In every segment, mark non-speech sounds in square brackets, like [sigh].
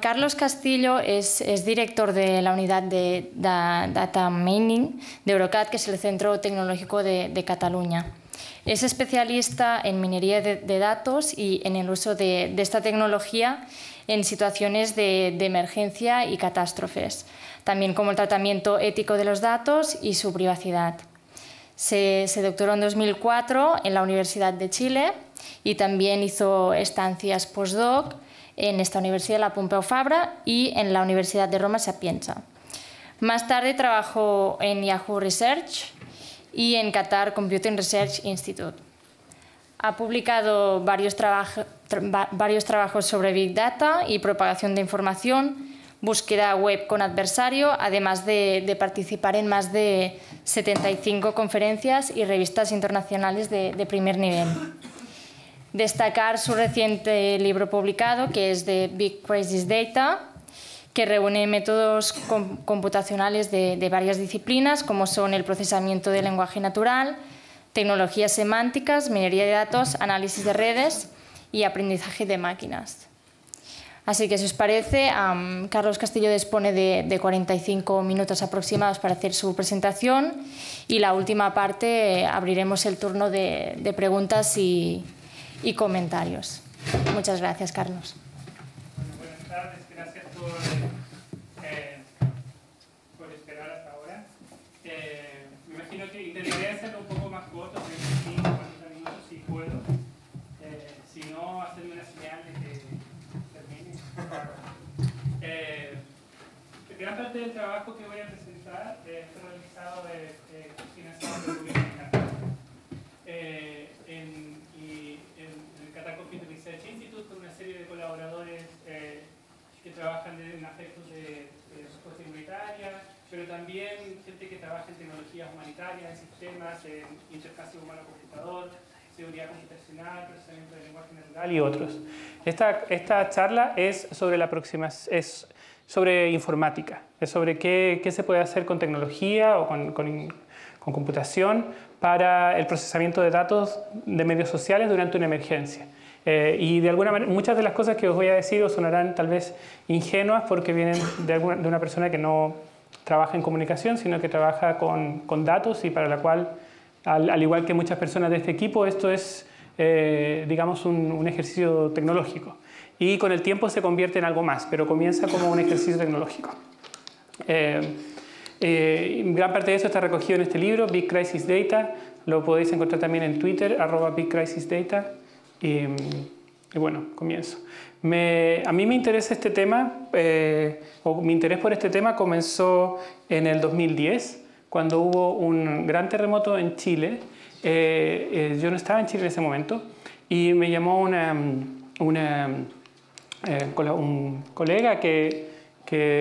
Carlos Castillo es director de la unidad de, Data Mining de Eurocat, que es el Centro Tecnológico de, Cataluña. Es especialista en minería de, datos y en el uso de, esta tecnología en situaciones de, emergencia y catástrofes, también como el tratamiento ético de los datos y su privacidad. Se, se doctoró en 2004 en la Universidad de Chile y también hizo estancias postdoc en esta universidad, la Pompeu Fabra, y en la Universidad de Roma Sapienza. Más tarde trabajó en Yahoo Research y en Qatar Computing Research Institute. Ha publicado varios, trabajos sobre Big Data y propagación de información, búsqueda web con adversario, además de, participar en más de 75 conferencias y revistas internacionales de primer nivel. Destacar su reciente libro publicado, que es de Big Crisis Data, que reúne métodos computacionales de, varias disciplinas, como son el procesamiento del lenguaje natural, tecnologías semánticas, minería de datos, análisis de redes y aprendizaje de máquinas. Así que si os parece, Carlos Castillo dispone de, 45 minutos aproximados para hacer su presentación y la última parte eh, abriremos el turno de, de preguntas y, y comentarios. Muchas gracias, Carlos. teoría computacional, procesamiento de lenguaje natural y otros. Esta, esta charla es sobre, la próxima, es sobre informática, es sobre qué, qué, se puede hacer con tecnología o con, con, computación para el procesamiento de datos de medios sociales durante una emergencia. Eh, y de alguna manera, muchas de las cosas que os voy a decir os sonarán tal vez ingenuas porque vienen de, de una persona que no trabaja en comunicación, sino que trabaja con, con, datos y para la cual al, igual que muchas personas de este equipo, esto es, eh, digamos, un, ejercicio tecnológico. Y con el tiempo se convierte en algo más, pero comienza como un ejercicio tecnológico. Eh, eh, gran parte de eso está recogido en este libro, Big Crisis Data. Lo podéis encontrar también en Twitter, arroba Big Crisis Data. Y, bueno, comienzo. a mí me interesa este tema, o mi interés por este tema comenzó en el 2010 cuando hubo un gran terremoto en Chile. Eh, eh, yo no estaba en Chile en ese momento y me llamó eh, un colega que,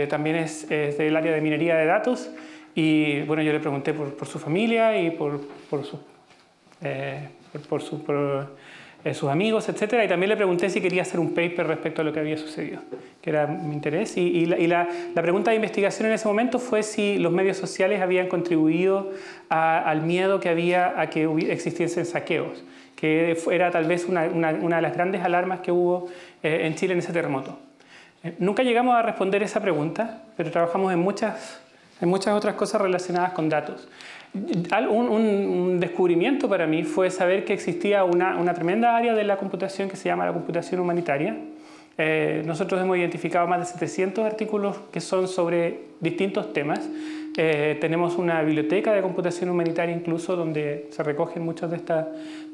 también es, del área de minería de datos y bueno, yo le pregunté por, su familia y por, su... por su eh, sus amigos, etcétera, Y también le pregunté si quería hacer un paper respecto a lo que había sucedido, que era mi interés. Y, la, pregunta de investigación en ese momento fue si los medios sociales habían contribuido al miedo que había a que existiesen saqueos, que era tal vez una, de las grandes alarmas que hubo eh, en Chile en ese terremoto. Eh, nunca llegamos a responder esa pregunta, pero trabajamos en muchas otras cosas relacionadas con datos. Un, descubrimiento para mí fue saber que existía una, tremenda área de la computación que se llama la computación humanitaria. Eh, nosotros hemos identificado más de 700 artículos que son sobre distintos temas. Eh, tenemos una biblioteca de computación humanitaria incluso donde se recogen muchos de,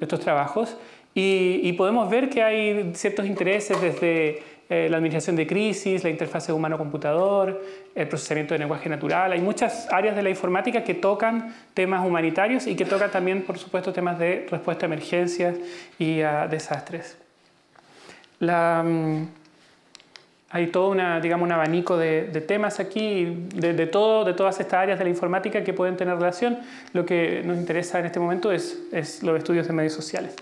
estos trabajos y podemos ver que hay ciertos intereses desde eh, la administración de crisis, la interfase humano-computador, el procesamiento de lenguaje natural. Hay muchas áreas de la informática que tocan temas humanitarios y que tocan también, por supuesto, temas de respuesta a emergencias y a desastres. Mm, hay todo un abanico de, temas aquí, de, todas estas áreas de la informática que pueden tener relación. Lo que nos interesa en este momento es los estudios de medios sociales.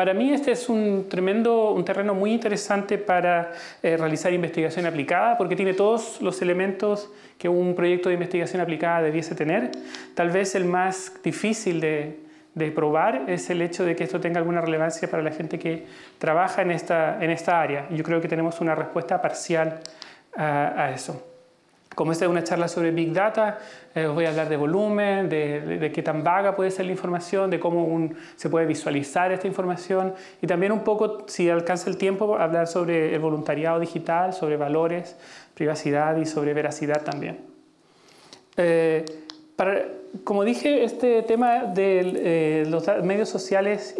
Para mí este es un tremendo, un terreno muy interesante para eh, realizar investigación aplicada porque tiene todos los elementos que un proyecto de investigación aplicada debiese tener. Tal vez el más difícil de, probar es el hecho de que esto tenga alguna relevancia para la gente que trabaja en esta, en esta área. Yo creo que tenemos una respuesta parcial a eso. Como esta es una charla sobre Big Data, eh, voy a hablar de volumen, de, qué tan vaga puede ser la información, de cómo se puede visualizar esta información y también un poco, si alcanza el tiempo, hablar sobre el voluntariado digital, sobre valores, privacidad y sobre veracidad también. Eh, como dije, este tema de eh, los medios sociales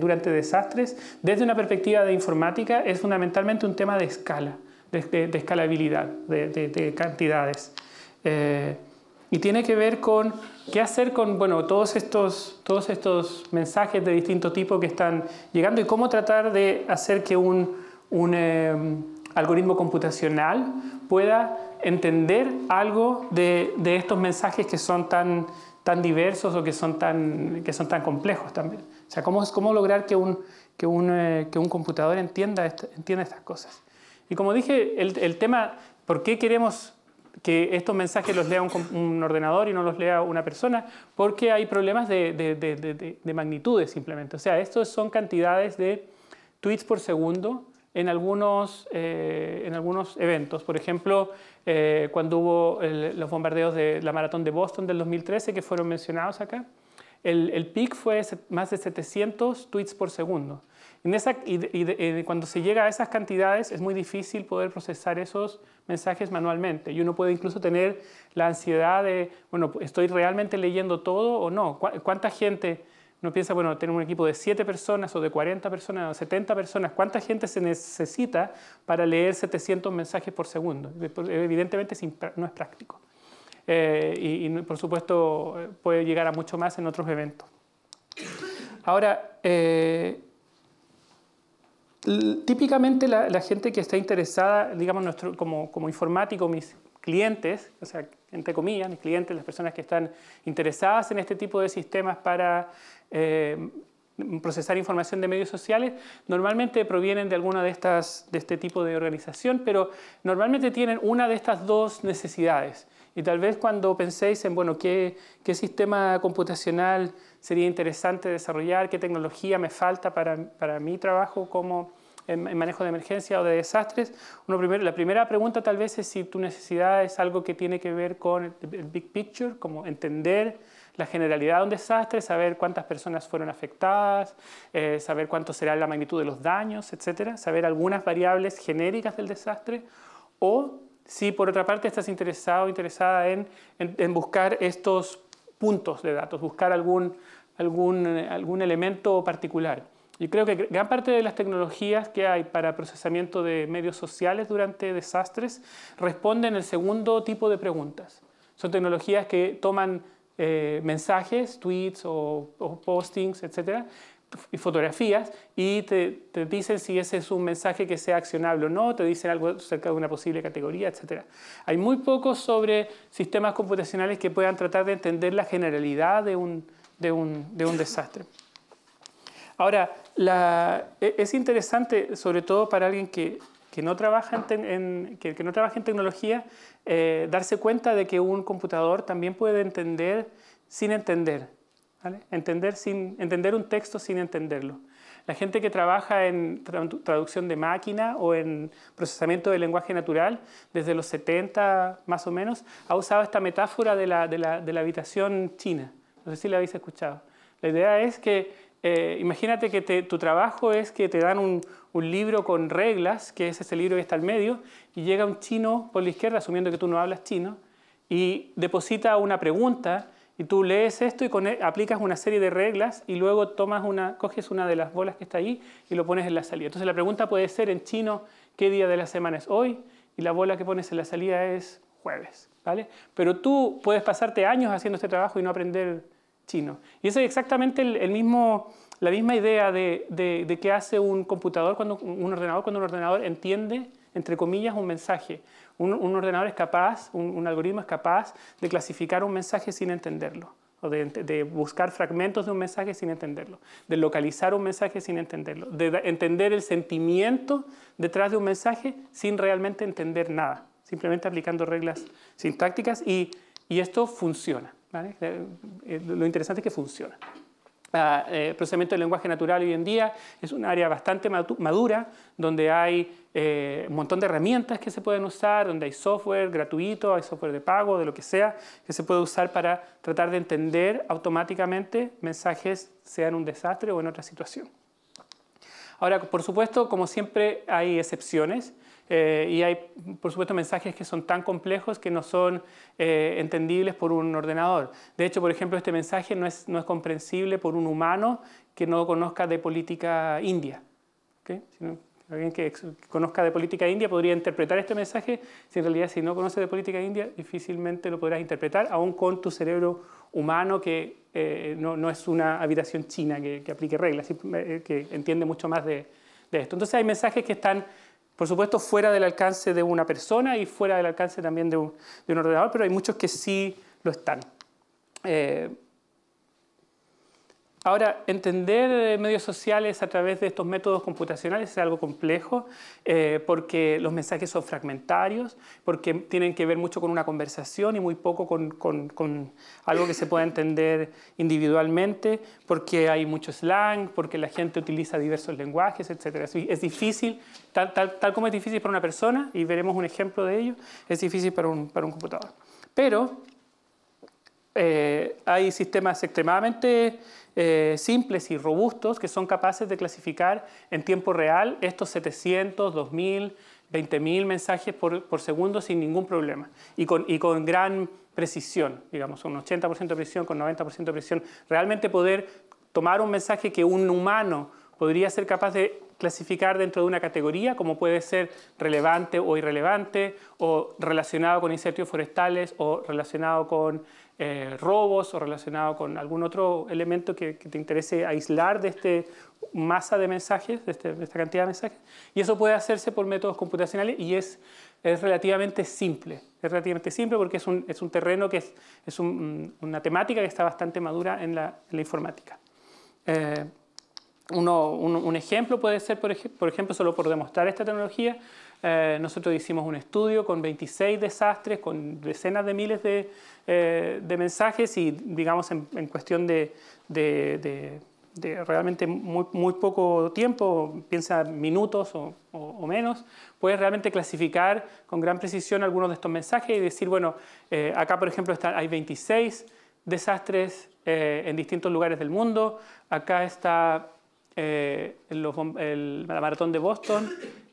durante desastres, desde una perspectiva de informática, es fundamentalmente un tema de escala de, escalabilidad, de, cantidades. Eh, y tiene que ver con qué hacer con todos, estos, todos estos mensajes de distinto tipo que están llegando y cómo tratar de hacer que un, eh, algoritmo computacional pueda entender algo de, estos mensajes que son tan, tan diversos o que son tan, que son tan complejos también. O sea, cómo, cómo lograr que un, que un eh, computador entienda, este, entienda estas cosas. Y como dije, el, tema, ¿por qué queremos que estos mensajes los lea un, un, ordenador y no los lea una persona? Porque hay problemas de, magnitudes simplemente. O sea, estos son cantidades de tweets por segundo en algunos, eh, en algunos eventos. Por ejemplo, eh, cuando hubo los bombardeos de la maratón de Boston del 2013, que fueron mencionados acá, el, el peak fue más de 700 tweets por segundo esa, y, eh, cuando se llega a esas cantidades es muy difícil poder procesar esos mensajes manualmente y uno puede incluso tener la ansiedad de, bueno, ¿estoy realmente leyendo todo o no? ¿Cuánta gente no piensa, bueno, tener un equipo de 7 personas o de 40 personas o 70 personas? ¿Cuánta gente se necesita para leer 700 mensajes por segundo? Evidentemente no es práctico. Eh, y, por supuesto eh, puede llegar a mucho más en otros eventos. Ahora, Típicamente la, gente que está interesada, digamos, como, informático, mis clientes, o sea, entre comillas, mis clientes, las personas que están interesadas en este tipo de sistemas para eh, procesar información de medios sociales, normalmente provienen de alguna de estas, de este tipo de organización, pero normalmente tienen una de estas dos necesidades. Y tal vez cuando penséis en, bueno, qué, qué sistema computacional sería interesante desarrollar, qué tecnología me falta para, para mi trabajo como en, manejo de emergencia o de desastres. Uno primero, la primera pregunta tal vez es si tu necesidad es algo que tiene que ver con el, big picture, como entender la generalidad de un desastre, saber cuántas personas fueron afectadas, eh, saber cuánto será la magnitud de los daños, etcétera, saber algunas variables genéricas del desastre o si por otra parte estás interesado o interesada en, en buscar estos puntos de datos, buscar algún, algún, algún elemento particular. Y creo que gran parte de las tecnologías que hay para procesamiento de medios sociales durante desastres responden el segundo tipo de preguntas. Son tecnologías que toman eh, mensajes, tweets o, postings, etcétera, y fotografías, y te, te, dicen si ese es un mensaje que sea accionable o no, te dicen algo acerca de una posible categoría, etcétera. Hay muy pocos sobre sistemas computacionales que puedan tratar de entender la generalidad de un, de un, de un desastre. Ahora, la, e, es interesante, sobre todo para alguien que, que no, trabaja en, que, no trabaja en tecnología, eh, darse cuenta de que un computador también puede entender sin entender. Entender, sin, entender un texto sin entenderlo. La gente que trabaja en traducción de máquina o en procesamiento de lenguaje natural, desde los 70 más o menos, ha usado esta metáfora de la, de la, de la habitación china. No sé si la habéis escuchado. La idea es que, eh, imagínate que tu trabajo es que te dan un, libro con reglas, que es ese libro que está al medio, y llega un chino por la izquierda, asumiendo que tú no hablas chino, y deposita una pregunta, y tú lees esto y e, aplicas una serie de reglas, y luego tomas una, coges una de las bolas que está ahí y lo pones en la salida. Entonces la pregunta puede ser en chino, ¿qué día de la semana es hoy? Y la bola que pones en la salida es jueves, ¿vale? Pero tú puedes pasarte años haciendo este trabajo y no aprender y eso es exactamente el, mismo, la misma idea de, qué hace un computador, un ordenador, cuando un ordenador entiende, entre comillas, un mensaje. Un, ordenador es capaz, un, algoritmo es capaz de clasificar un mensaje sin entenderlo, o de, buscar fragmentos de un mensaje sin entenderlo, de localizar un mensaje sin entenderlo, de entender el sentimiento detrás de un mensaje sin realmente entender nada, simplemente aplicando reglas sintácticas y esto funciona. Eh, eh, lo interesante es que funciona. Ah, El eh, procesamiento del lenguaje natural hoy en día es un área bastante madura, donde hay un montón de herramientas que se pueden usar, donde hay software gratuito, hay software de pago, de lo que sea, que se puede usar para tratar de entender automáticamente mensajes, sea en un desastre o en otra situación. Ahora, por supuesto, como siempre, hay excepciones. Eh, y hay, por supuesto, mensajes que son tan complejos que no son eh, entendibles por un ordenador. De hecho, por ejemplo, este mensaje no es, no es comprensible por un humano que no conozca de política india. alguien que conozca de política india podría interpretar este mensaje, si en realidad si no conoce de política india, difícilmente lo podrás interpretar, aún con tu cerebro humano que eh, no, no, es una habitación china que, aplique reglas, que entiende mucho más de esto. Entonces hay mensajes que están por supuesto, fuera del alcance de una persona y fuera del alcance también de un, ordenador, pero hay muchos que sí lo están. Eh, Ahora, entender eh, medios sociales a través de estos métodos computacionales es algo complejo eh, porque los mensajes son fragmentarios, porque tienen que ver mucho con una conversación y muy poco con, algo que se pueda entender individualmente, porque hay mucho slang, porque la gente utiliza diversos lenguajes, etc. Es difícil, tal, como es difícil para una persona, y veremos un ejemplo de ello, es difícil para un, computador. Pero eh, hay sistemas extremadamente eh, simples y robustos que son capaces de clasificar en tiempo real estos 700, 2000, 20.000 mensajes por, segundo sin ningún problema y con, y con gran precisión, digamos, un 80% de precisión, con 90% de precisión, realmente poder tomar un mensaje que un humano podría ser capaz de clasificar dentro de una categoría, como puede ser relevante o irrelevante, o relacionado con incendios forestales, o relacionado con eh, robos o relacionado con algún otro elemento que, te interese aislar de esta masa de mensajes, este, de, esta cantidad de mensajes. Y eso puede hacerse por métodos computacionales y es, es relativamente simple. Es relativamente simple porque es un, es un terreno que es, es mm, una temática que está bastante madura en la, informática. Eh, uno, un, ejemplo puede ser, por, por ejemplo, solo por demostrar esta tecnología, eh, nosotros hicimos un estudio con 26 desastres, con decenas de miles de, eh, mensajes y, digamos, en, cuestión de, realmente muy, poco tiempo, piensa minutos o, menos, puedes realmente clasificar con gran precisión algunos de estos mensajes y decir, bueno, eh, acá, por ejemplo, hay 26 desastres en distintos lugares del mundo, acá está el, la maratón de Boston,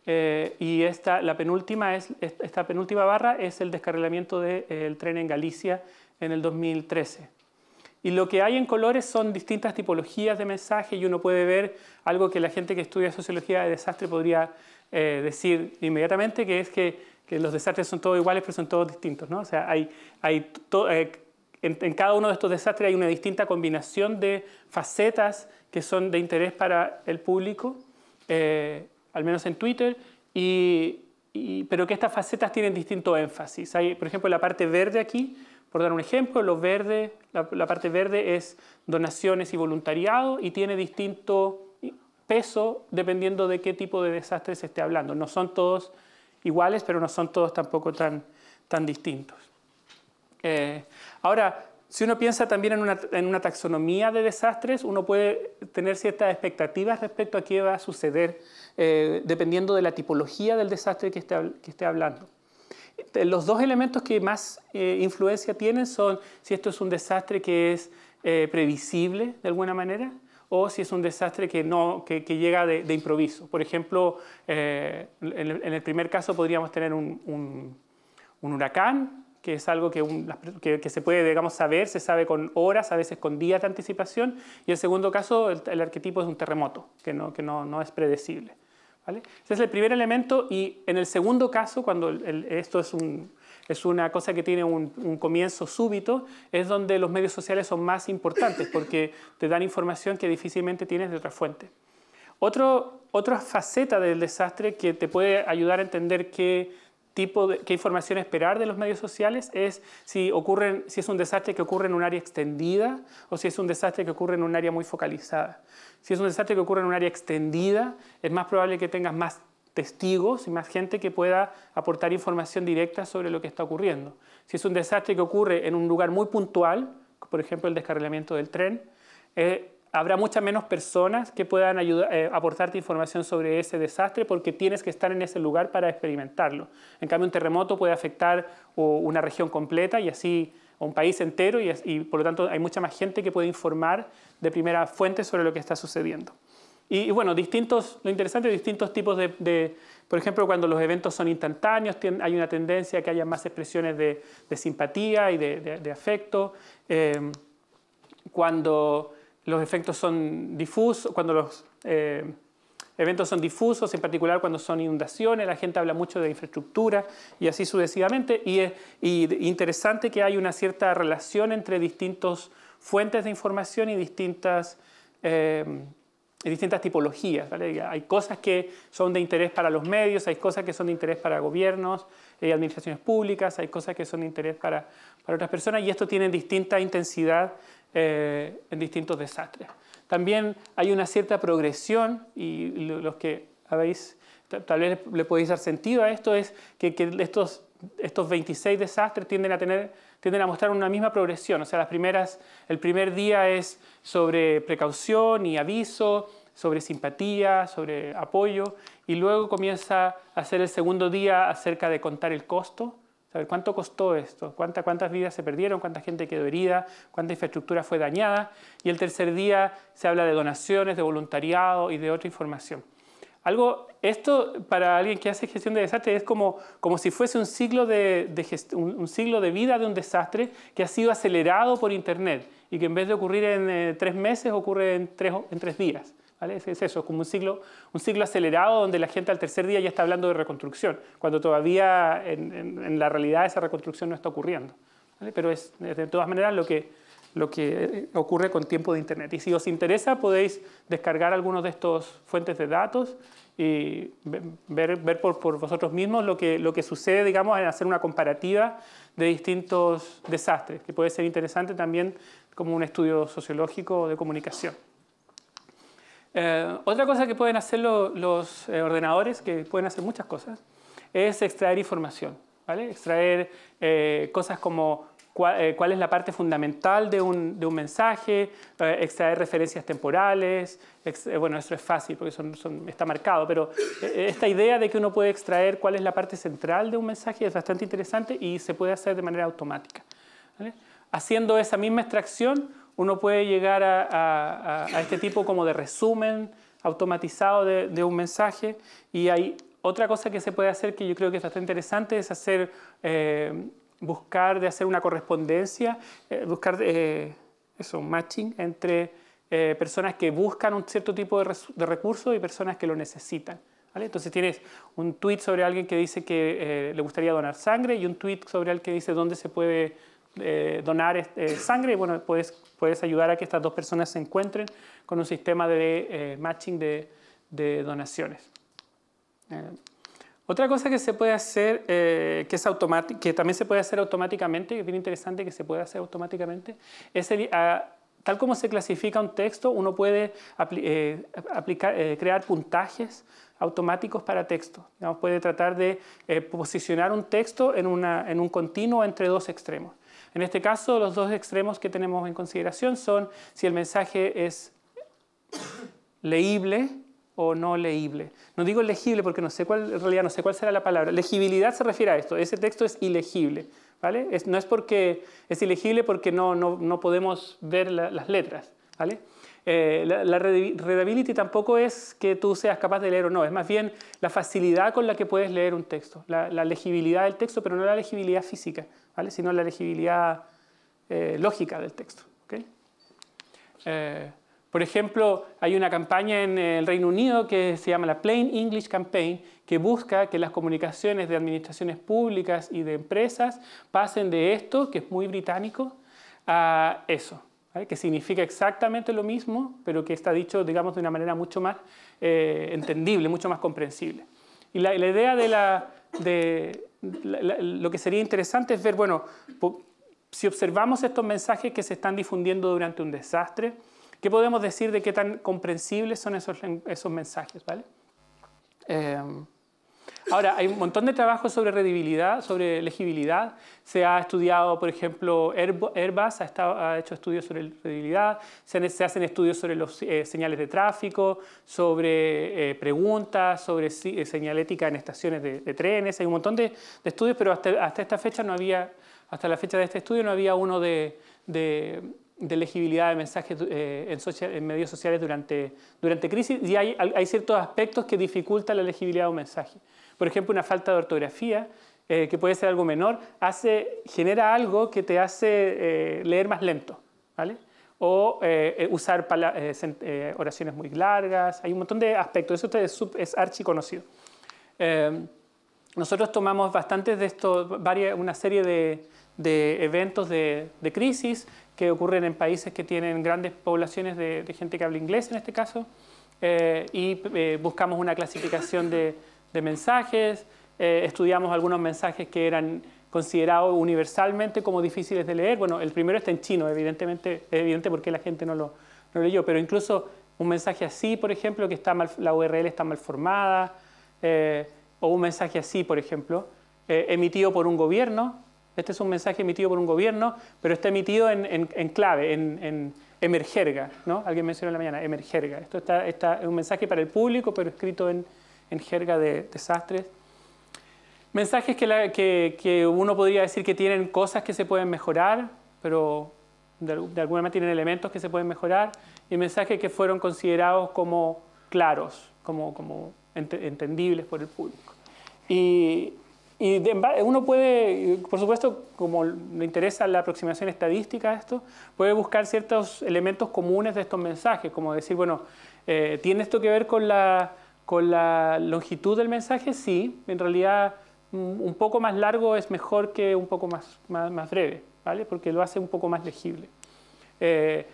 eh, y esta, la penúltima es, esta penúltima barra es el descarrilamiento del tren en Galicia en el 2013. Y lo que hay en colores son distintas tipologías de mensaje y uno puede ver algo que la gente que estudia sociología de desastre podría eh, decir inmediatamente, que es que, que, los desastres son todos iguales pero son todos distintos. ¿no? O sea, hay, hay eh, en, en, cada uno de estos desastres hay una distinta combinación de facetas que son de interés para el público al menos en Twitter, pero que estas facetas tienen distinto énfasis. Hay, por ejemplo, la parte verde aquí, por dar un ejemplo, la, parte verde es donaciones y voluntariado y tiene distinto peso dependiendo de qué tipo de desastres se esté hablando. No son todos iguales, pero no son todos tampoco tan, tan distintos. Eh, ahora, si uno piensa también en una, taxonomía de desastres, uno puede tener ciertas expectativas respecto a qué va a suceder, eh, dependiendo de la tipología del desastre que esté, que esté hablando. Este, los dos elementos que más eh, influencia tienen son si esto es un desastre que es eh, previsible de alguna manera o si es un desastre que, no, que, llega de, improviso. Por ejemplo, en el, primer caso podríamos tener un, un huracán que es algo que, que, se puede, digamos, saber, se sabe con horas, a veces con días de anticipación, y el segundo caso, el, arquetipo es un terremoto, que no, que no, no es predecible. ¿vale? Ese es el primer elemento, y en el segundo caso, cuando esto es, un, es una cosa que tiene un, comienzo súbito, es donde los medios sociales son más importantes, porque te dan información que difícilmente tienes de otra fuente. Otro, otra faceta del desastre que te puede ayudar a entender qué tipo de qué información esperar de los medios sociales es si, ocurren, si es un desastre que ocurre en un área extendida o si es un desastre que ocurre en un área muy focalizada. Si es un desastre que ocurre en un área extendida, es más probable que tengas más testigos y más gente que pueda aportar información directa sobre lo que está ocurriendo. Si es un desastre que ocurre en un lugar muy puntual, por ejemplo el descarrilamiento del tren, eh, habrá muchas menos personas que puedan ayudar, eh, aportarte información sobre ese desastre porque tienes que estar en ese lugar para experimentarlo. En cambio, un terremoto puede afectar una región completa y así un país entero y, por lo tanto hay mucha más gente que puede informar de primera fuente sobre lo que está sucediendo. Y, bueno, distintos, lo interesante distintos tipos de, por ejemplo, cuando los eventos son instantáneos, hay una tendencia a que haya más expresiones de, de simpatía y de, afecto. Eh, cuando los efectos son difusos, cuando los eh, eventos son difusos, en particular cuando son inundaciones, la gente habla mucho de infraestructura y así sucesivamente. Y es interesante que hay una cierta relación entre distintas fuentes de información y distintas, eh, distintas tipologías. Hay cosas que son de interés para los medios, hay cosas que son de interés para gobiernos y administraciones públicas, hay cosas que son de interés para, para otras personas y esto tiene distinta intensidad eh, en distintos desastres. También hay una cierta progresión y los que habéis, tal vez le podéis dar sentido a esto, es que, estos, estos 26 desastres tienden a tener tienden a mostrar una misma progresión. O sea, las primeras, el primer día es sobre precaución y aviso, sobre simpatía, sobre apoyo, y luego comienza a ser el segundo día acerca de contar el costo, cuánto costó esto, cuántas vidas se perdieron, cuánta gente quedó herida, cuánta infraestructura fue dañada. Y el tercer día se habla de donaciones, de voluntariado y de otra información. esto para alguien que hace gestión de desastres es como, si fuese un siglo de, un, de vida de un desastre que ha sido acelerado por Internet y que en vez de ocurrir en eh, tres meses, ocurre en tres días. ¿Vale? Es, es como un ciclo, acelerado donde la gente al tercer día ya está hablando de reconstrucción, cuando todavía en, la realidad esa reconstrucción no está ocurriendo. Pero es de todas maneras lo que, eh, ocurre con tiempo de Internet. Y si os interesa podéis descargar algunos de estos fuentes de datos y ver, por, vosotros mismos lo que, lo que sucede, digamos, en hacer una comparativa de distintos desastres, que puede ser interesante también como un estudio sociológico de comunicación. Eh, otra cosa que pueden hacer los eh, ordenadores, que pueden hacer muchas cosas, es extraer información. Extraer eh, cosas como cuál, es la parte fundamental de un, mensaje, extraer referencias temporales. bueno, eso es fácil porque está marcado, pero esta idea de que uno puede extraer cuál es la parte central de un mensaje es bastante interesante y se puede hacer de manera automática. Haciendo esa misma extracción, uno puede llegar a, este tipo como de resumen automatizado de, un mensaje y hay otra cosa que se puede hacer que yo creo que es bastante interesante es hacer eh, buscar de hacer una correspondencia eh, buscar eh, eso un matching entre personas que buscan un cierto tipo de, recurso y personas que lo necesitan ¿vale? entonces tienes un tweet sobre alguien que dice que le gustaría donar sangre y un tweet sobre alguien que dice dónde se puede eh, donar este, sangre, bueno, puedes, puedes ayudar a que estas dos personas se encuentren con un sistema de eh, matching de, donaciones. Eh, otra cosa que se puede hacer, que, es que también se puede hacer automáticamente, que es bien interesante que se puede hacer automáticamente, es ah, tal como se clasifica un texto, uno puede aplicar, crear puntajes automáticos para texto. Digamos, puede tratar de posicionar un texto en un continuo entre dos extremos. En este caso, los dos extremos que tenemos en consideración son si el mensaje es leíble o no leíble. No digo legible porque no sé cuál, en realidad no sé cuál será la palabra. Legibilidad se refiere a esto. Ese texto es ilegible. ¿vale? Es, no es porque es ilegible porque no, no, no podemos ver las letras. ¿vale? Eh, la, readability tampoco es que tú seas capaz de leer o no, es más bien la facilidad con la que puedes leer un texto, la legibilidad del texto, pero no la legibilidad física sino la legibilidad eh, lógica del texto. Eh, por ejemplo, hay una campaña en el Reino Unido que se llama la Plain English Campaign, que busca que las comunicaciones de administraciones públicas y de empresas pasen de esto, que es muy británico, a eso, que significa exactamente lo mismo, pero que está dicho, digamos, de una manera mucho más eh, entendible, mucho más comprensible. Y la, la idea de la, de, lo que sería interesante es ver, bueno, si observamos estos mensajes que se están difundiendo durante un desastre, ¿qué podemos decir de qué tan comprensibles son esos, esos mensajes? ¿vale? Eh, Ahora, hay un montón de trabajo sobre redibilidad, sobre legibilidad. Se ha estudiado, por ejemplo, Airbus ha, hecho estudios sobre redibilidad. Se, hacen estudios sobre los eh, señales de tráfico, sobre eh, preguntas, sobre eh, señalética en estaciones de, trenes. Hay un montón de, estudios, pero hasta, esta fecha no había, hasta la fecha de este estudio no había uno de, de legibilidad de mensajes en, medios sociales durante, durante crisis y hay, hay, ciertos aspectos que dificultan la legibilidad de un mensaje. Por ejemplo, una falta de ortografía, eh, que puede ser algo menor, hace, genera algo que te hace eh, leer más lento, ¿vale? O eh, usar oraciones muy largas, hay un montón de aspectos, eso es, es archi conocido. Em, nosotros tomamos bastantes de esto, varias, una serie de, eventos de, crisis que ocurren en países que tienen grandes poblaciones de gente que habla inglés en este caso, y buscamos una clasificación de de mensajes, eh, estudiamos algunos mensajes que eran considerados universalmente como difíciles de leer. Bueno, el primero está en chino, evidentemente, es evidente porque la gente no lo no leyó, pero incluso un mensaje así, por ejemplo, que está mal, la URL está mal formada, eh, o un mensaje así, por ejemplo, eh, emitido por un gobierno. Este es un mensaje emitido por un gobierno, pero está emitido en, en, clave, en, emergerga. ¿no? Alguien mencionó en la mañana, emergerga. Esto está, está, es un mensaje para el público, pero escrito en, en jerga de desastres. Mensajes que, que, uno podría decir que tienen cosas que se pueden mejorar, pero de, alguna manera tienen elementos que se pueden mejorar, y mensajes que fueron considerados como claros, como, como entendibles por el público. Y, uno puede, por supuesto, como le interesa la aproximación estadística a esto, puede buscar ciertos elementos comunes de estos mensajes, como decir, bueno, eh, ¿tiene esto que ver con la con la longitud del mensaje, sí. En realidad, un poco más largo es mejor que un poco más, más, breve, ¿vale? Porque lo hace un poco más legible. Eh,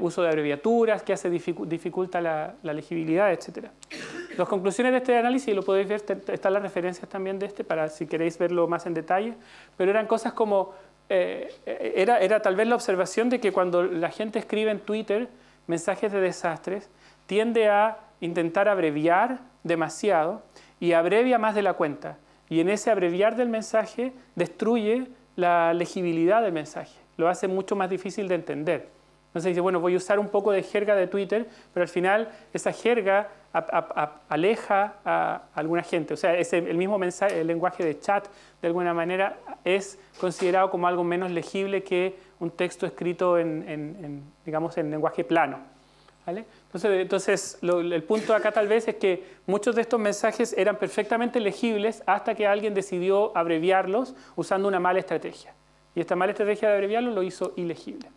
uso de abreviaturas, que hace dificulta la, legibilidad, etc. Las conclusiones de este análisis, lo podéis ver, están las referencias también de este, para si queréis verlo más en detalle, pero eran cosas como, eh, eh, era, era tal vez la observación de que cuando la gente escribe en Twitter mensajes de desastres, tiende a intentar abreviar demasiado y abrevia más de la cuenta. Y en ese abreviar del mensaje destruye la legibilidad del mensaje, lo hace mucho más difícil de entender. Entonces dice, bueno, voy a usar un poco de jerga de Twitter, pero al final esa jerga aleja a alguna gente. O sea, el mismo mensaje, el lenguaje de chat, de alguna manera, es considerado como algo menos legible que un texto escrito en digamos, en lenguaje plano. Entonces, entonces el punto acá tal vez es que muchos de estos mensajes eran perfectamente legibles hasta que alguien decidió abreviarlos usando una mala estrategia. Y esta mala estrategia de abreviarlo lo hizo ilegible.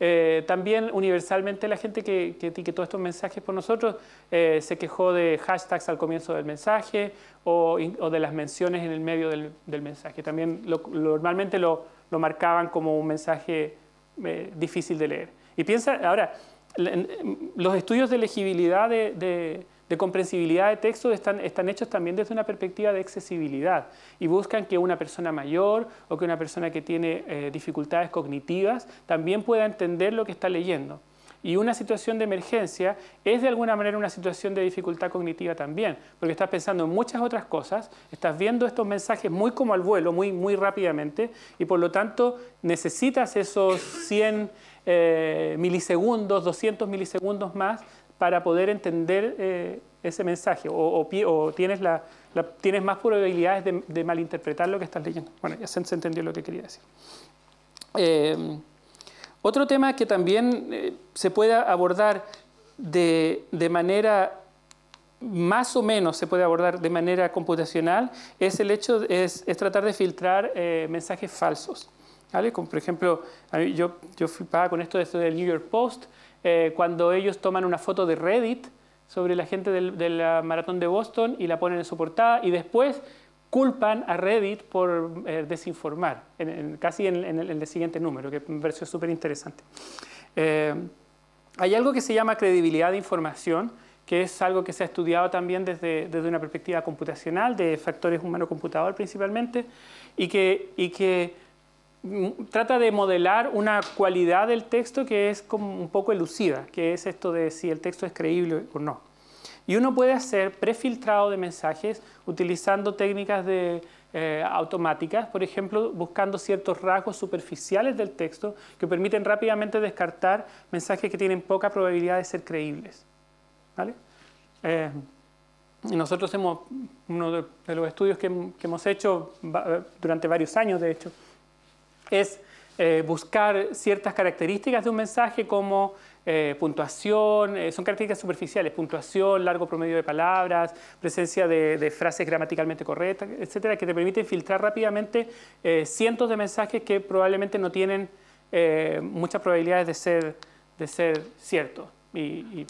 Eh, también universalmente la gente que, etiquetó estos mensajes por nosotros eh, se quejó de hashtags al comienzo del mensaje o, de las menciones en el medio del, mensaje. También normalmente lo, marcaban como un mensaje eh, difícil de leer. Y piensa, ahora, Em, los estudios de legibilidad, de, comprensibilidad de texto están, hechos también desde una perspectiva de accesibilidad y buscan que una persona mayor o que una persona que tiene eh, dificultades cognitivas también pueda entender lo que está leyendo. Y una situación de emergencia es de alguna manera una situación de dificultad cognitiva también, porque estás pensando en muchas otras cosas, estás viendo estos mensajes muy como al vuelo, muy, muy rápidamente, y por lo tanto necesitas esos 100 eh, milisegundos, 200 milisegundos más para poder entender eh, ese mensaje o, tienes, más probabilidades de, malinterpretar lo que estás leyendo. Bueno, ya se, entendió lo que quería decir. Eh, otro tema que también se puede abordar de, manera más o menos se puede abordar de manera computacional es el hecho es, tratar de filtrar mensajes falsos por ejemplo, yo, yo fui paga con esto desde el New York Post, eh, cuando ellos toman una foto de Reddit sobre la gente del, de la maratón de Boston y la ponen en su portada y después culpan a Reddit por eh, desinformar, en, casi en, el, siguiente número, que me pareció súper interesante. Eh, hay algo que se llama credibilidad de información, que es algo que se ha estudiado también desde, desde una perspectiva computacional, de factores humano-computador principalmente, y que, y que trata de modelar una cualidad del texto que es un poco elucida, que es esto de si el texto es creíble o no. Y uno puede hacer prefiltrado de mensajes utilizando técnicas de, eh, automáticas, por ejemplo, buscando ciertos rasgos superficiales del texto que permiten rápidamente descartar mensajes que tienen poca probabilidad de ser creíbles. ¿Vale? Eh, nosotros hemos, uno de los estudios que hemos hecho durante varios años, de hecho, es eh, buscar ciertas características de un mensaje como eh, puntuación, eh, son características superficiales, puntuación, largo promedio de palabras, presencia de, frases gramaticalmente correctas, etcétera, que te permiten filtrar rápidamente cientos de mensajes que probablemente no tienen muchas probabilidades de ser, de ser ciertos y,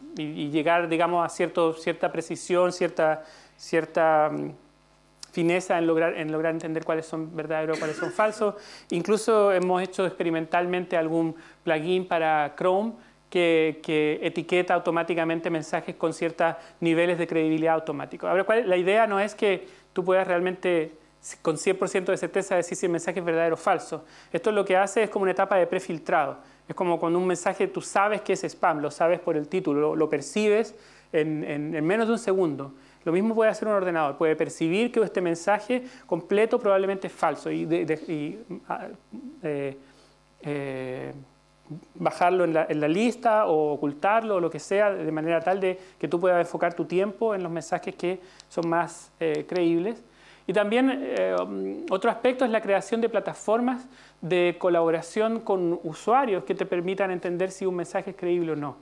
llegar, digamos, a cierto, cierta precisión, cierta, cierta mm, fineza en lograr, entender cuáles son verdaderos, cuáles son falsos. Incluso hemos hecho experimentalmente algún plugin para Chrome que, etiqueta automáticamente mensajes con ciertos niveles de credibilidad automático. la idea no es que tú puedas realmente con 100% de certeza decir si el mensaje es verdadero o falso. Esto lo que hace es como una etapa de prefiltrado. Es como cuando un mensaje tú sabes que es spam, lo sabes por el título, lo, percibes en menos de un segundo. Lo mismo puede hacer un ordenador, puede percibir que este mensaje completo probablemente es falso y, ah, eh, eh, bajarlo en la, lista o ocultarlo o lo que sea, de manera tal de que tú puedas enfocar tu tiempo en los mensajes que son más eh, creíbles. Y también um, otro aspecto es la creación de plataformas de colaboración con usuarios que te permitan entender si un mensaje es creíble o no.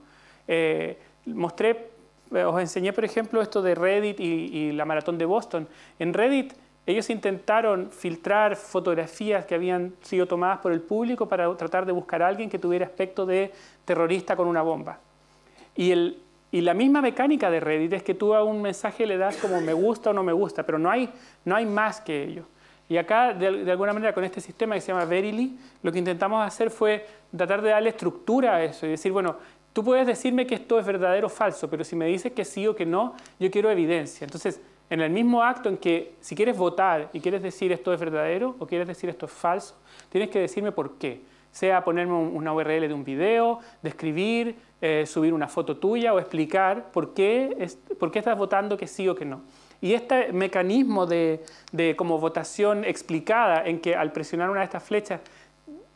mostré os enseñé, por ejemplo, esto de Reddit y, la maratón de Boston. En Reddit ellos intentaron filtrar fotografías que habían sido tomadas por el público para tratar de buscar a alguien que tuviera aspecto de terrorista con una bomba. Y, el, la misma mecánica de Reddit es que tú a un mensaje le das como me gusta o no me gusta, pero no hay, no hay más que ello. Y acá, de, de, alguna manera, con este sistema que se llama Verily, lo que intentamos hacer fue tratar de darle estructura a eso y decir, bueno, Tú puedes decirme que esto es verdadero o falso, pero si me dices que sí o que no, yo quiero evidencia. Entonces, en el mismo acto en que si quieres votar y quieres decir esto es verdadero o quieres decir esto es falso, tienes que decirme por qué. Sea ponerme una URL de un video, describir, eh, subir una foto tuya o explicar por qué, es, por qué estás votando que sí o que no. Y este mecanismo de, de, como votación explicada, en que al presionar una de estas flechas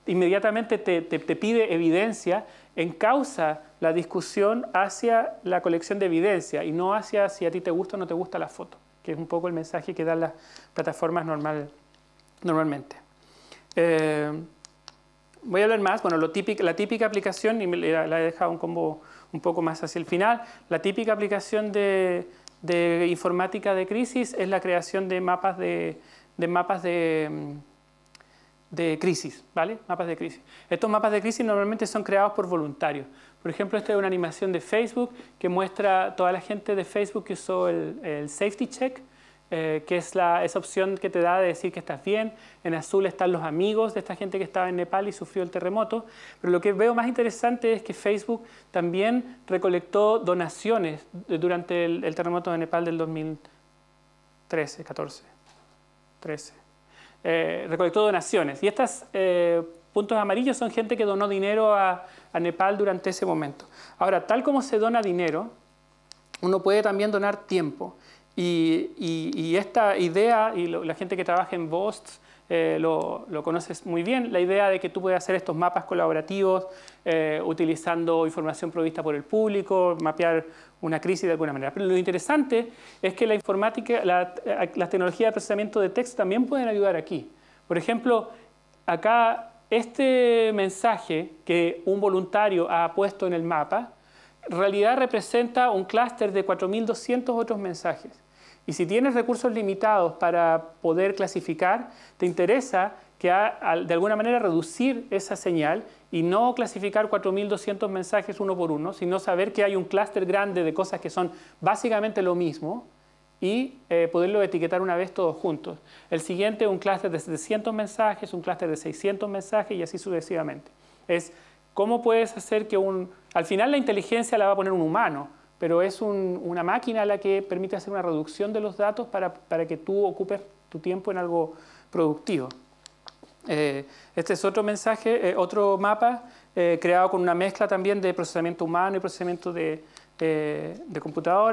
inmediatamente te, te, te pide evidencia, en causa la discusión hacia la colección de evidencia y no hacia si a ti te gusta o no te gusta la foto, que es un poco el mensaje que dan las plataformas normalmente. Eh, voy a hablar más, bueno, la típica aplicación, y la, he dejado un combo un poco más hacia el final, la típica aplicación de, informática de crisis es la creación de mapas de mapas de mm, de crisis, ¿vale? Mapas de crisis. Estos mapas de crisis normalmente son creados por voluntarios. Por ejemplo, esta es una animación de Facebook que muestra toda la gente de Facebook que usó el, safety check, eh, que es la, esa opción que te da de decir que estás bien. En azul están los amigos de esta gente que estaba en Nepal y sufrió el terremoto. Pero lo que veo más interesante es que Facebook también recolectó donaciones durante el, el terremoto de Nepal del 2013, 14, 13. Eh, recolectó donaciones. Y estos eh, puntos amarillos son gente que donó dinero a, Nepal durante ese momento. Ahora, tal como se dona dinero, uno puede también donar tiempo. Y, esta idea, y la gente que trabaja en Bost eh, lo, lo, conoces muy bien, la idea de que tú puedes hacer estos mapas colaborativos utilizando información provista por el público, mapear una crisis de alguna manera. Pero lo interesante es que la informática, las tecnologías de procesamiento de texto también pueden ayudar aquí. Por ejemplo, acá este mensaje que un voluntario ha puesto en el mapa, en realidad representa un clúster de 4.200 otros mensajes. Y si tienes recursos limitados para poder clasificar, te interesa que de alguna manera reducir esa señal y no clasificar 4.200 mensajes uno por uno, sino saber que hay un clúster grande de cosas que son básicamente lo mismo y eh, poderlo etiquetar una vez todos juntos. El siguiente, un clúster de 700 mensajes, un clúster de 600 mensajes y así sucesivamente. Es cómo puedes hacer que un... Al final la inteligencia la va a poner un humano, pero es una máquina la que permite hacer una reducción de los datos para que tú ocupes tu tiempo en algo productivo. Eh, este es otro mensaje, eh, otro mapa eh, creado con una mezcla también de procesamiento humano y procesamiento de, de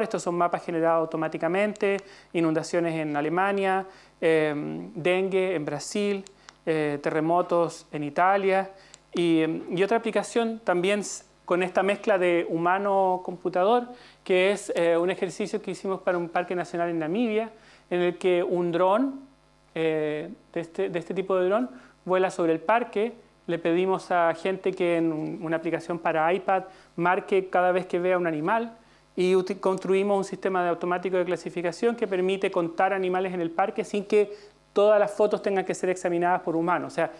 Estos son mapas generados automáticamente, inundaciones en Alemania, dengue en Brasil, terremotos en Italia y, y, otra aplicación también con esta mezcla de humano-computador, que es un ejercicio que hicimos para un parque nacional en Namibia, en el que un dron eh, este, de, este, tipo de dron vuela sobre el parque. Le pedimos a gente que en una aplicación para iPad marque cada vez que vea un animal y construimos un sistema de automático de clasificación que permite contar animales en el parque sin que todas las fotos tengan que ser examinadas por humanos. O sea,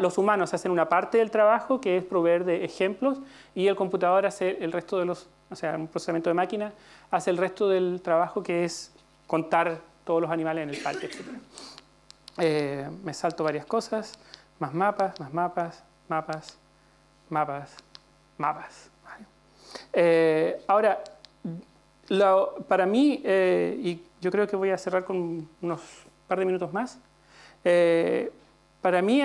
los humanos hacen una parte del trabajo que es proveer de ejemplos y el computador hace el resto de los, o sea, un procesamiento de máquina hace el resto del trabajo que es contar todos los animales en el parque, etc. Eh, me salto varias cosas, más mapas, más mapas, mapas, mapas, mapas. Eh, ahora, para mí, eh, y yo creo que voy a cerrar con unos par de minutos más, para mí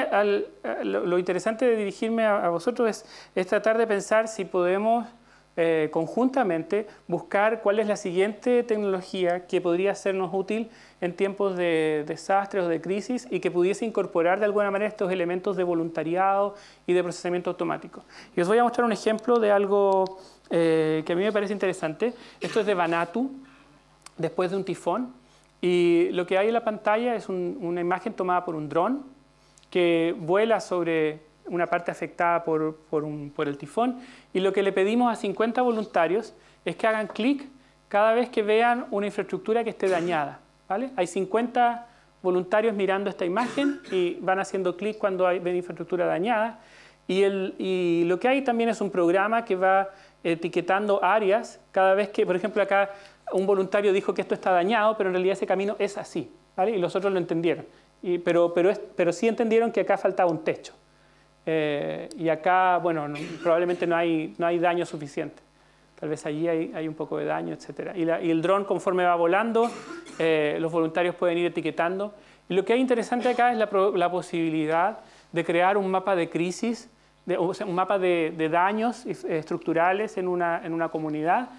lo, interesante de dirigirme a, vosotros es, es tratar de pensar si podemos eh, conjuntamente buscar cuál es la siguiente tecnología que podría sernos útil en tiempos de desastres o de crisis y que pudiese incorporar de alguna manera estos elementos de voluntariado y de procesamiento automático. Y os voy a mostrar un ejemplo de algo eh, que a mí me parece interesante. Esto es de Vanatu, después de un tifón. Y lo que hay en la pantalla es una imagen tomada por un dron que vuela sobre una parte afectada por, el tifón, y lo que le pedimos a 50 voluntarios es que hagan clic cada vez que vean una infraestructura que esté dañada. ¿vale? Hay 50 voluntarios mirando esta imagen y van haciendo clic cuando hay, ven infraestructura dañada. Y, lo que hay también es un programa que va etiquetando áreas cada vez que, por ejemplo, acá un voluntario dijo que esto está dañado, pero en realidad ese camino es así, Y los otros lo entendieron, pero sí entendieron que acá faltaba un techo. Eh, y acá, bueno, probablemente no hay, no hay daño suficiente. Tal vez allí hay, hay un poco de daño, etc. Y, el dron, conforme va volando, eh, los voluntarios pueden ir etiquetando. Y lo que hay interesante acá es la, la posibilidad de crear un mapa de crisis, o sea, un mapa de, daños eh, estructurales en una, en una comunidad,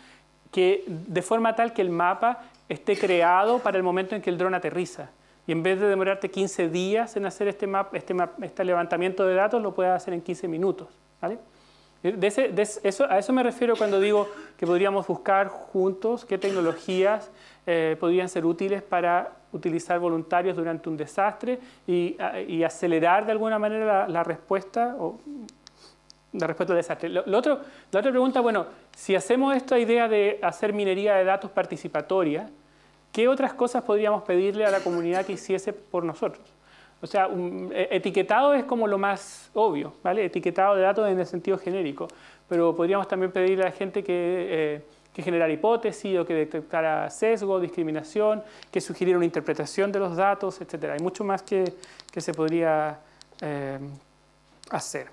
que, de forma tal que el mapa esté creado para el momento en que el dron aterriza y en vez de demorarte 15 días en hacer este, este, este levantamiento de datos, lo puedes hacer en 15 minutos. ¿vale? eso, a eso me refiero cuando digo que podríamos buscar juntos qué tecnologías eh, podrían ser útiles para utilizar voluntarios durante un desastre y, acelerar de alguna manera la, respuesta o, la al desastre. otro, la otra pregunta, bueno, si hacemos esta idea de hacer minería de datos participatoria, ¿qué otras cosas podríamos pedirle a la comunidad que hiciese por nosotros? O sea, e, etiquetado es como lo más obvio, ¿vale? Etiquetado de datos en el sentido genérico, pero podríamos también pedirle a la gente que, eh, generara hipótesis o que detectara sesgo, discriminación, que sugiriera una interpretación de los datos, etc. Hay mucho más que, que se podría eh, hacer.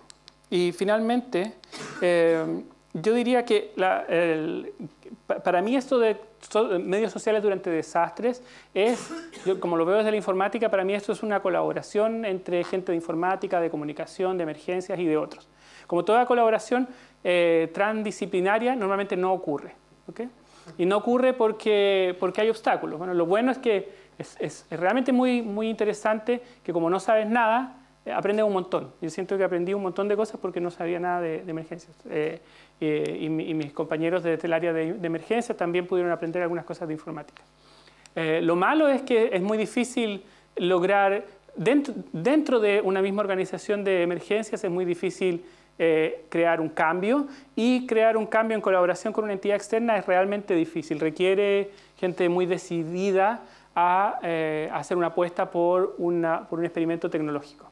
Y finalmente, eh, yo diría que la, para mí esto de medios sociales durante desastres es, como lo veo desde la informática, para mí esto es una colaboración entre gente de informática, de comunicación, de emergencias y de otros. Como toda colaboración eh, transdisciplinaria normalmente no ocurre. Y no ocurre porque, porque hay obstáculos. Bueno, lo bueno es que es, es realmente muy, muy interesante que como no sabes nada, eh, aprende un montón. Yo siento que aprendí un montón de cosas porque no sabía nada de, emergencias. Eh, eh, y, mis compañeros desde el área de, emergencias también pudieron aprender algunas cosas de informática. lo malo es que es muy difícil lograr, dentro, dentro de una misma organización de emergencias es muy difícil crear un cambio y crear un cambio en colaboración con una entidad externa es realmente difícil. Requiere gente muy decidida a hacer una apuesta por, una, por un experimento tecnológico.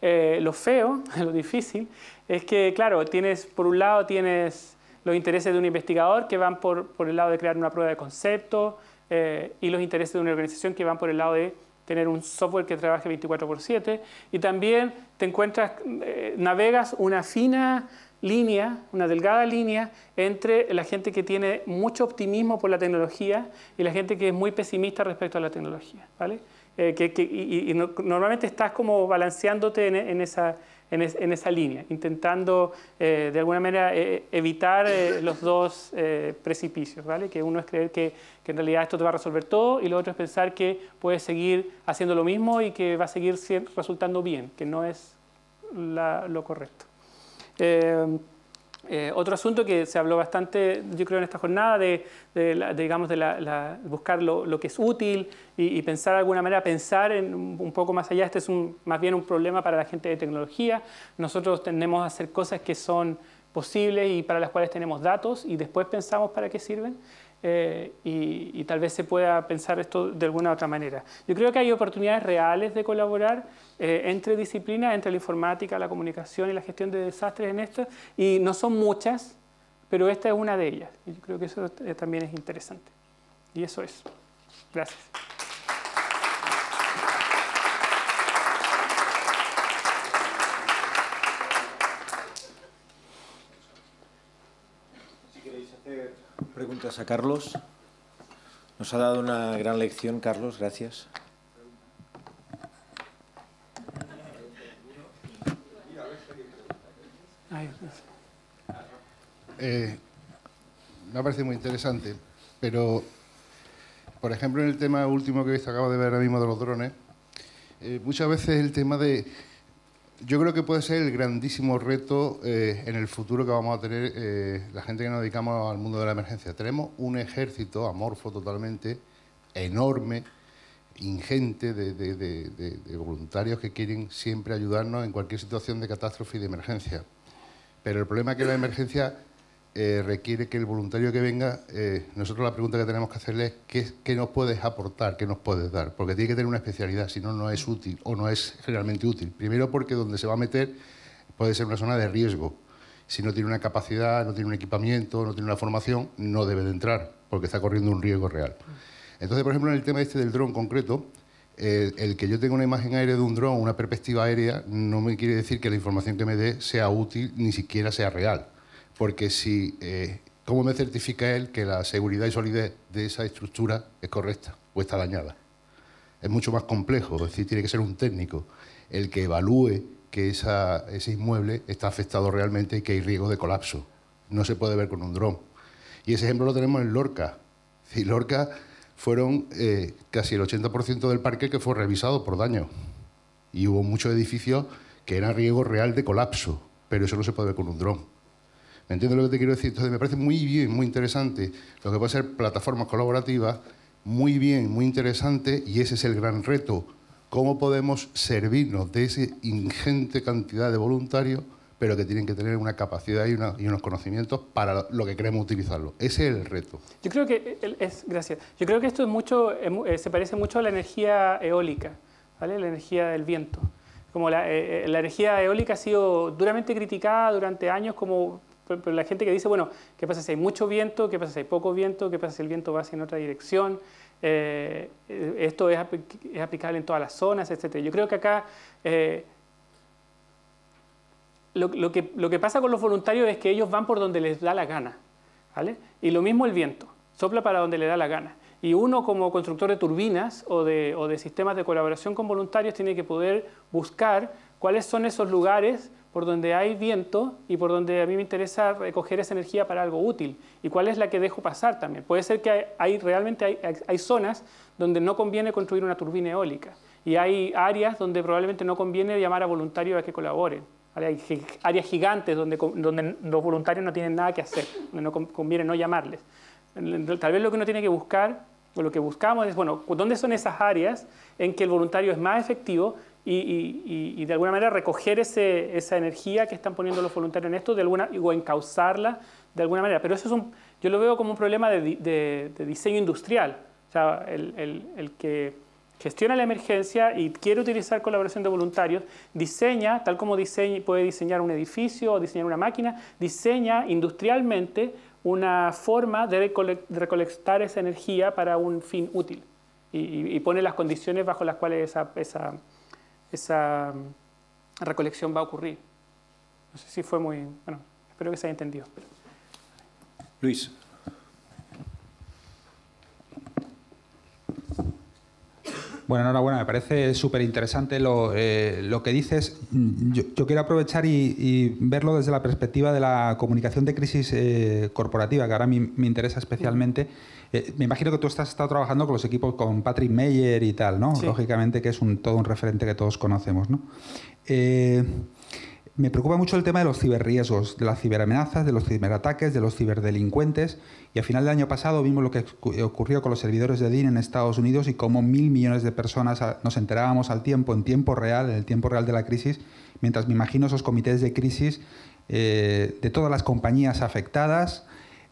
Eh, lo feo, [laughs] lo difícil, es que, claro, tienes, por un lado tienes los intereses de un investigador que van por, el lado de crear una prueba de concepto eh, y los intereses de una organización que van por el lado de tener un software que trabaje 24 por 7 y también te encuentras, eh, navegas una fina línea, una delgada línea entre la gente que tiene mucho optimismo por la tecnología y la gente que es muy pesimista respecto a la tecnología, ¿vale? Eh, y, normalmente estás como balanceándote en, esa, en, esa línea, intentando eh, de alguna manera eh, evitar los dos precipicios, ¿vale? Que uno es creer que, en realidad esto te va a resolver todo y lo otro es pensar que puedes seguir haciendo lo mismo y que va a seguir resultando bien, que no es lo correcto. Eh, otro asunto que se habló bastante, yo creo, en esta jornada, de, digamos, de buscar lo, que es útil y, pensar de alguna manera, pensar en un poco más allá. Este es más bien un problema para la gente de tecnología. Nosotros tendemos a hacer cosas que son posibles y para las cuales tenemos datos y después pensamos para qué sirven. Eh, y, tal vez se pueda pensar esto de alguna otra manera. Yo creo que hay oportunidades reales de colaborar eh, entre disciplinas, entre la informática, la comunicación y la gestión de desastres en esto, y no son muchas, pero esta es una de ellas. Y yo creo que eso eh, también es interesante. Y eso es. Gracias. preguntas a Carlos. Nos ha dado una gran lección, Carlos, gracias. Eh, me ha parecido muy interesante, pero, por ejemplo, en el tema último que acabo de ver ahora mismo de los drones, eh, muchas veces el tema de yo creo que puede ser el grandísimo reto eh, en el futuro que vamos a tener eh, la gente que nos dedicamos al mundo de la emergencia. Tenemos un ejército amorfo totalmente enorme, ingente de, voluntarios que quieren siempre ayudarnos en cualquier situación de catástrofe y de emergencia. Pero el problema es que la emergencia eh, requiere que el voluntario que venga, eh, nosotros la pregunta que tenemos que hacerle es ¿qué, nos puedes aportar, qué nos puedes dar, porque tiene que tener una especialidad, si no, no es útil o no es generalmente útil. Primero porque donde se va a meter puede ser una zona de riesgo. Si no tiene una capacidad, no tiene un equipamiento, no tiene una formación, no debe de entrar, porque está corriendo un riesgo real. Entonces, por ejemplo, en el tema este del dron concreto, eh, el que yo tenga una imagen aérea de un dron, una perspectiva aérea, no me quiere decir que la información que me dé sea útil, ni siquiera sea real porque si, eh, ¿cómo me certifica él que la seguridad y solidez de esa estructura es correcta o está dañada? Es mucho más complejo, es decir, tiene que ser un técnico el que evalúe que ese inmueble está afectado realmente y que hay riesgo de colapso. No se puede ver con un dron. Y ese ejemplo lo tenemos en Lorca. Y Lorca fueron eh, casi el 80% del parque que fue revisado por daño. Y hubo muchos edificios que eran riesgo real de colapso, pero eso no se puede ver con un dron. ¿Me entiendes lo que te quiero decir? Entonces me parece muy bien, muy interesante lo que puede ser plataformas colaborativas, muy bien, muy interesante, y ese es el gran reto. ¿Cómo podemos servirnos de esa ingente cantidad de voluntarios, pero que tienen que tener una capacidad y, unos conocimientos para lo que queremos utilizarlo? Ese es el reto. Yo creo que, es, gracias, yo creo que esto mucho, eh, se parece mucho a la energía eólica, ¿vale? la energía del viento. Como la, eh, eh, la energía eólica ha sido duramente criticada durante años como pero la gente que dice, bueno, ¿qué pasa si hay mucho viento? ¿Qué pasa si hay poco viento? ¿Qué pasa si el viento va hacia en otra dirección? Eh, esto es, aplicable en todas las zonas, etc. Yo creo que acá eh, lo, que, lo que pasa con los voluntarios es que ellos van por donde les da la gana. ¿vale? Y lo mismo el viento, sopla para donde le da la gana. Y uno como constructor de turbinas o de, o de sistemas de colaboración con voluntarios tiene que poder buscar cuáles son esos lugares por donde hay viento y por donde a mí me interesa recoger esa energía para algo útil y cuál es la que dejo pasar también. Puede ser que hay, realmente hay, zonas donde no conviene construir una turbina eólica y hay áreas donde probablemente no conviene llamar a voluntarios a que colaboren. Hay áreas gigantes donde, donde los voluntarios no tienen nada que hacer, donde no conviene no llamarles. Tal vez lo que uno tiene que buscar o lo que buscamos es, bueno, ¿dónde son esas áreas en que el voluntario es más efectivo y, de alguna manera recoger ese, esa energía que están poniendo los voluntarios en esto de alguna, o encauzarla de alguna manera. Pero eso es un, yo lo veo como un problema de, de, diseño industrial. O sea, el, el, que gestiona la emergencia y quiere utilizar colaboración de voluntarios, diseña, tal como diseña, puede diseñar un edificio o diseñar una máquina, diseña industrialmente una forma de, recolectar esa energía para un fin útil y, pone las condiciones bajo las cuales esa esa mm, recolección va a ocurrir. No sé si fue muy... Bueno, espero que se haya entendido. Luis. Bueno, enhorabuena, me parece súper interesante eh, lo, que dices. Mm, yo, quiero aprovechar y, verlo desde la perspectiva de la comunicación de crisis eh, corporativa, que ahora me, interesa especialmente. Eh, me imagino que tú estás estado trabajando con los equipos con Patrick Meyer y tal, ¿no? Lógicamente que es todo un referente que todos conocemos, ¿no? Eh, me preocupa mucho el tema de los ciberriesgos, de las ciberamenazas, de los ciberataques, de los ciberdelincuentes. Y al final del año pasado vimos lo que eh, ocurrió con los servidores de DIN en Estados Unidos y cómo mil millones de personas ah, nos enterábamos al tiempo, en tiempo real, en el tiempo real de la crisis, mientras me imagino esos comités de crisis de todas las compañías afectadas,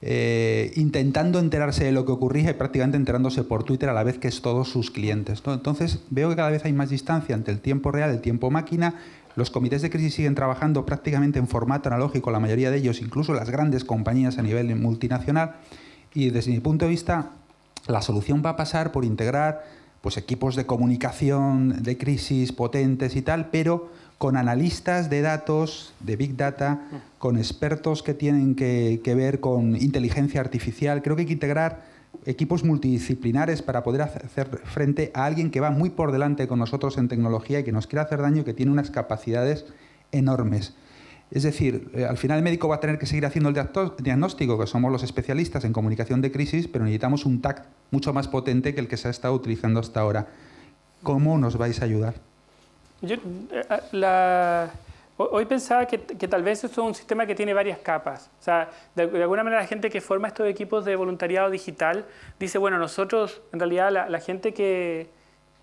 eh, intentando enterarse de lo que ocurría y prácticamente enterándose por Twitter a la vez que es todos sus clientes. Entonces veo que cada vez hay más distancia entre el tiempo real, el tiempo máquina. Los comités de crisis siguen trabajando prácticamente en formato analógico, la mayoría de ellos, incluso las grandes compañías a nivel multinacional. Y desde mi punto de vista, la solución va a pasar por integrar pues, equipos de comunicación de crisis potentes y tal, pero con analistas de datos, de Big Data, con expertos que tienen que, ver con inteligencia artificial. Creo que hay que integrar equipos multidisciplinares para poder hacer frente a alguien que va muy por delante con nosotros en tecnología y que nos quiere hacer daño y que tiene unas capacidades enormes. Es decir, eh, al final el médico va a tener que seguir haciendo el diagnóstico, que somos los especialistas en comunicación de crisis, pero necesitamos un TAC mucho más potente que el que se ha estado utilizando hasta ahora. ¿Cómo nos vais a ayudar? Yo, eh, eh, la, hoy pensaba que, tal vez esto es un sistema que tiene varias capas. O sea, de, alguna manera la gente que forma estos equipos de voluntariado digital dice, bueno, nosotros, en realidad la gente que,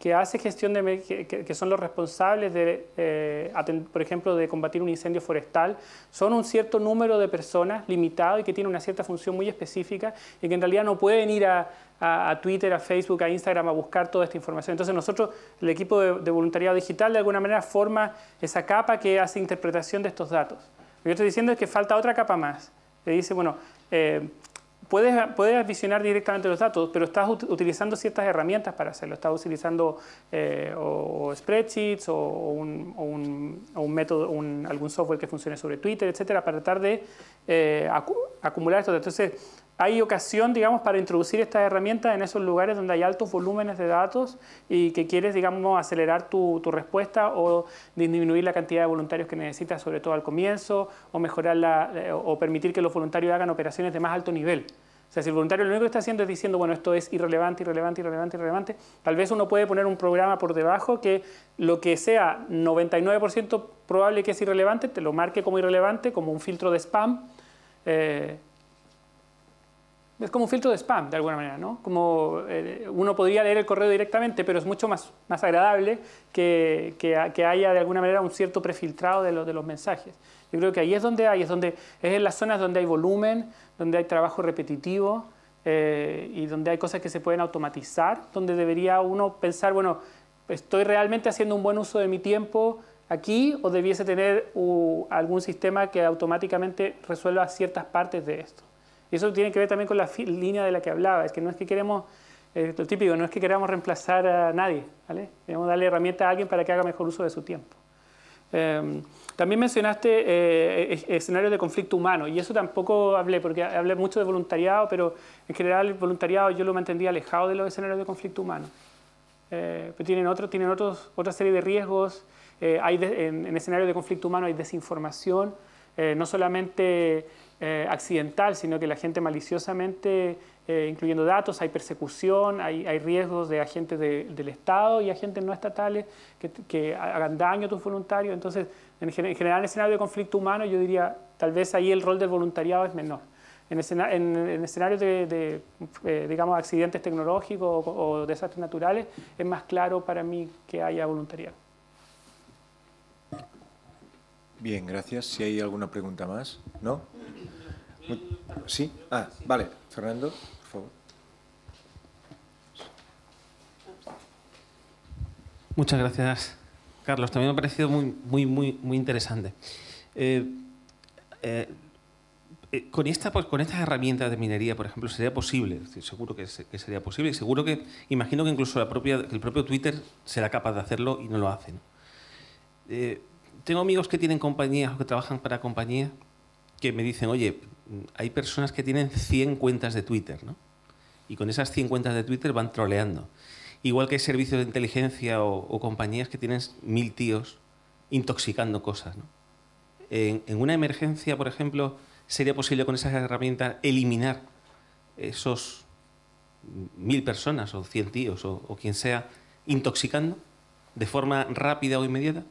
que hace gestión de que, son los responsables de, eh, por ejemplo, de combatir un incendio forestal, son un cierto número de personas limitado y que tienen una cierta función muy específica y que en realidad no pueden ir a, Twitter, a Facebook, a Instagram a buscar toda esta información. Entonces nosotros, el equipo de, voluntariado digital, de alguna manera forma esa capa que hace interpretación de estos datos. Lo que yo estoy diciendo es que falta otra capa más. Le dice, bueno, eh, puedes, puedes visionar directamente los datos, pero estás utilizando ciertas herramientas para hacerlo. Estás utilizando eh, o, spreadsheets o, un, método, algún software que funcione sobre Twitter, etcétera, para tratar de eh, acumular estos datos. Entonces, hay ocasión, digamos, para introducir estas herramientas en esos lugares donde hay altos volúmenes de datos y que quieres, digamos, acelerar tu, respuesta o disminuir la cantidad de voluntarios que necesitas, sobre todo al comienzo, o mejorar eh, o permitir que los voluntarios hagan operaciones de más alto nivel sea, si el voluntario lo único que está haciendo es diciendo, bueno, esto es irrelevante, irrelevante, irrelevante, irrelevante, tal vez uno puede poner un programa por debajo que lo que sea 99% probable que es irrelevante, te lo marque como irrelevante, como un filtro de spam. Eh, es como un filtro de spam, de alguna manera, ¿no? Como eh, uno podría leer el correo directamente, pero es mucho más, más agradable que, que, haya, de alguna manera, un cierto prefiltrado de, de los mensajes. Yo creo que ahí es donde hay, es, donde, es en las zonas donde hay volumen, donde hay trabajo repetitivo eh, y donde hay cosas que se pueden automatizar, donde debería uno pensar, bueno, ¿estoy realmente haciendo un buen uso de mi tiempo aquí o debiese tener algún sistema que automáticamente resuelva ciertas partes de esto? Y eso tiene que ver también con la línea de la que hablaba, es que no es que queremos, lo típico, no es que queramos reemplazar a nadie, ¿vale? Queremos darle herramienta a alguien para que haga mejor uso de su tiempo. Em, también mencionaste eh, escenarios de conflicto humano y eso tampoco hablé, porque hablé mucho de voluntariado, pero en general voluntariado yo lo mantendría alejado de los escenarios de conflicto humano. Eh, pero tienen, otros tienen otros, otra serie de riesgos, eh, hay en, en, escenarios de conflicto humano hay desinformación, no solamente accidental, sino que la gente maliciosamente eh, incluyendo datos, hay persecución, hay, hay riesgos de agentes del Estado y agentes no estatales que, que, hagan daño a tus voluntarios. Entonces, en, general, en el escenario de conflicto humano, yo diría, tal vez ahí el rol del voluntariado es menor. En, escena, en, escenarios de, eh, digamos, accidentes tecnológicos o, o, desastres naturales, es más claro para mí que haya voluntariado. Bien, gracias. Si hay alguna pregunta más, ¿no? Sí, ah, vale, Fernando, por favor. Muchas gracias, Carlos. También me ha parecido muy, muy, muy, muy interesante. Eh, eh, eh, con, esta, pues, estas herramientas de minería, por ejemplo, sería posible, seguro que, sería posible, y seguro que, imagino que incluso la propia, el propio Twitter será capaz de hacerlo y no lo hacen. tengo amigos que tienen compañías o que trabajan para compañías que me dicen, oye, hay personas que tienen 100 cuentas de Twitter, ¿no? Y con esas 100 cuentas de Twitter van troleando. Igual que hay servicios de inteligencia o, compañías que tienen mil tíos intoxicando cosas, ¿no? En, una emergencia, por ejemplo, sería posible con esas herramientas eliminar esos mil personas o 100 tíos o quien sea intoxicando de forma rápida o inmediata.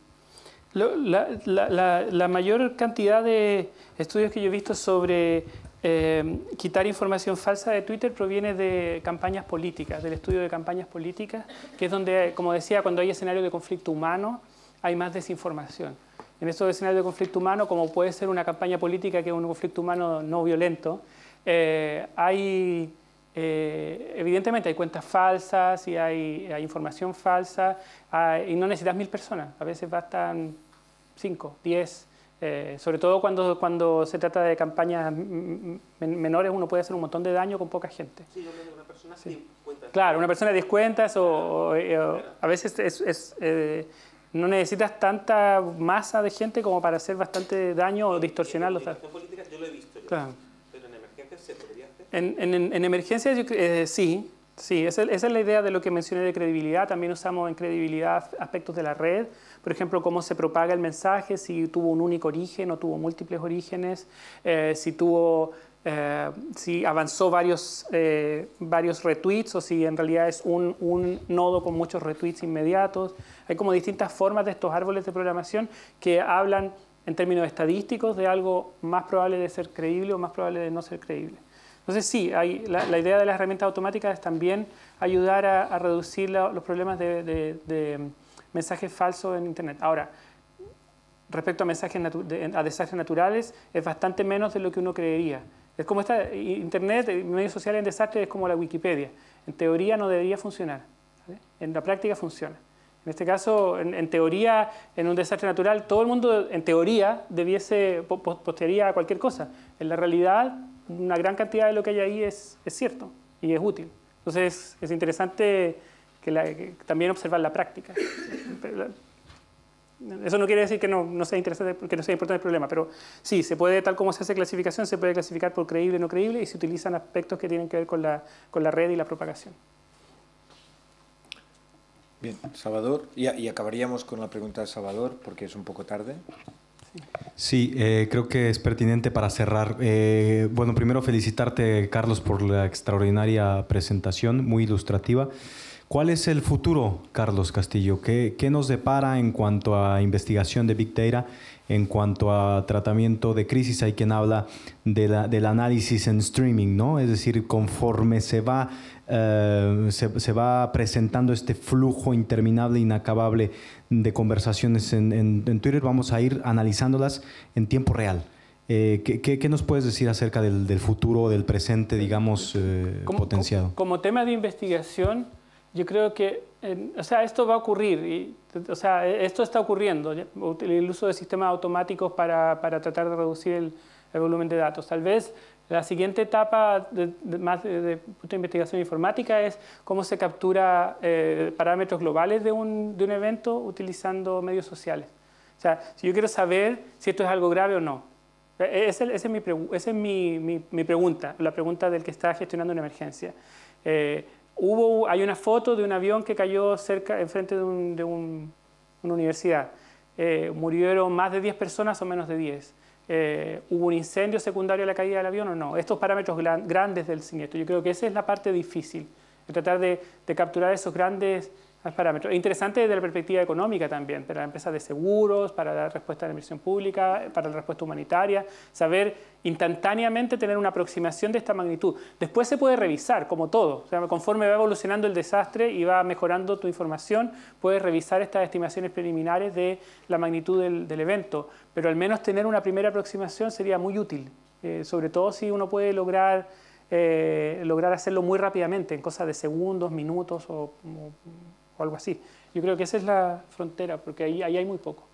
La, mayor cantidad de estudios que yo he visto sobre eh, quitar información falsa de Twitter proviene de campañas políticas, del estudio de campañas políticas, que es donde, como decía, cuando hay escenario de conflicto humano, hay más desinformación. En estos escenarios de conflicto humano, como puede ser una campaña política que es un conflicto humano no violento, eh, hay eh, evidentemente hay cuentas falsas y hay, información falsa ah, y no necesitas mil personas, a veces bastan cinco, diez, eh, sobre todo cuando, cuando se trata de campañas menores uno puede hacer un montón de daño con poca gente. Sí, una persona cuentas. Claro, una persona de 10 cuentas o, eh, a veces no necesitas tanta masa de gente como para hacer bastante daño o distorsionar yo lo he visto. En, en, emergencias eh, sí, sí, esa, es la idea de lo que mencioné de credibilidad. También usamos en credibilidad aspectos de la red, por ejemplo, cómo se propaga el mensaje, si tuvo un único origen o tuvo múltiples orígenes, eh, si tuvo... Eh, si avanzó varios, varios retweets o si en realidad es un, un nodo con muchos retweets inmediatos. Hay como distintas formas de estos árboles de programación que hablan en términos estadísticos de algo más probable de ser creíble o más probable de no ser creíble. Entonces sí, hay, la, idea de las herramientas automáticas es también ayudar a, reducir los problemas de, mensajes falsos en Internet. Ahora, respecto a mensajes a desastres naturales, es bastante menos de lo que uno creería. Es como esta, Internet, medios sociales en desastre es como la Wikipedia. En teoría no debería funcionar, en la práctica funciona. En este caso, en, teoría, en un desastre natural, todo el mundo, en teoría, debiese, postearía cualquier cosa. En la realidad, una gran cantidad de lo que hay ahí es, es cierto y es útil. Entonces es interesante que, también observar la práctica. Eso no quiere decir que no, no sea interesante, que no sea importante el problema, pero sí, se puede, tal como se hace clasificación, se puede clasificar por creíble o no creíble y se utilizan aspectos que tienen que ver con la, con la red y la propagación. Bien, Salvador, y acabaríamos con la pregunta de Salvador porque es un poco tarde. Sí, eh, creo que es pertinente para cerrar. Eh, bueno, primero felicitarte, Carlos, por la extraordinaria presentación, muy ilustrativa. ¿Cuál es el futuro, Carlos Castillo? ¿Qué, nos depara en cuanto a investigación de Big Data, en cuanto a tratamiento de crisis? Hay quien habla de del análisis en streaming, ¿no? Es decir, conforme se va, eh, se, se va presentando este flujo interminable, inacabable de conversaciones en, Twitter. Vamos a ir analizándolas en tiempo real. Eh, ¿qué, nos puedes decir acerca del, futuro, del presente, digamos, eh, potenciado? Como, tema de investigación, yo creo que, o sea, esto va a ocurrir, y, o sea, e, esto está ocurriendo, el uso de sistemas automáticos para, tratar de reducir el, el volumen de datos. Tal vez la siguiente etapa de, más de, investigación informática es cómo se captura eh, parámetros globales de un, evento utilizando medios sociales. O sea, si yo quiero saber si esto es algo grave o no, e, e, esa es, mi, pregunta, la pregunta del que está gestionando una emergencia. Eh, hubo, hay una foto de un avión que cayó cerca, enfrente de, de una universidad. Eh, murieron más de 10 personas o menos de 10. Eh, ¿hubo un incendio secundario a la caída del avión o no? Estos parámetros grandes del siniestro. Yo creo que esa es la parte difícil, tratar de capturar esos grandes e interesante desde la perspectiva económica también, para empresas de seguros, para la respuesta de la inversión pública, para la respuesta humanitaria, saber instantáneamente tener una aproximación de esta magnitud. Después se puede revisar, como todo, conforme va evolucionando el desastre y va mejorando tu información, puedes revisar estas estimaciones preliminares de la magnitud del, evento, pero al menos tener una primera aproximación sería muy útil, eh, sobre todo si uno puede lograr... Eh, lograr hacerlo muy rápidamente, en cosas de segundos, minutos o o algo así. Yo creo que esa es la frontera, porque ahí, ahí hay muy poco.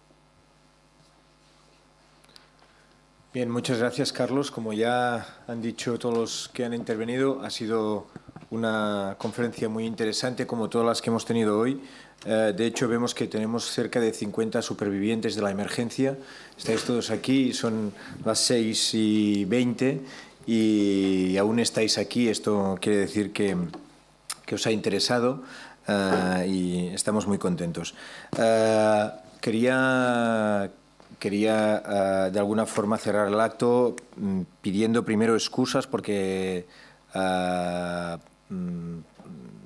Bien, muchas gracias Carlos. Como ya han dicho todos los que han intervenido, ha sido una conferencia muy interesante como todas las que hemos tenido hoy. Eh, de hecho, vemos que tenemos cerca de 50 supervivientes de la emergencia. Estáis todos aquí, son las 6 y 20 y aún estáis aquí. Esto quiere decir que, que os ha interesado. Ah, y estamos muy contentos. Ah, quería ah, de alguna forma cerrar el acto mm, pidiendo primero excusas porque mm,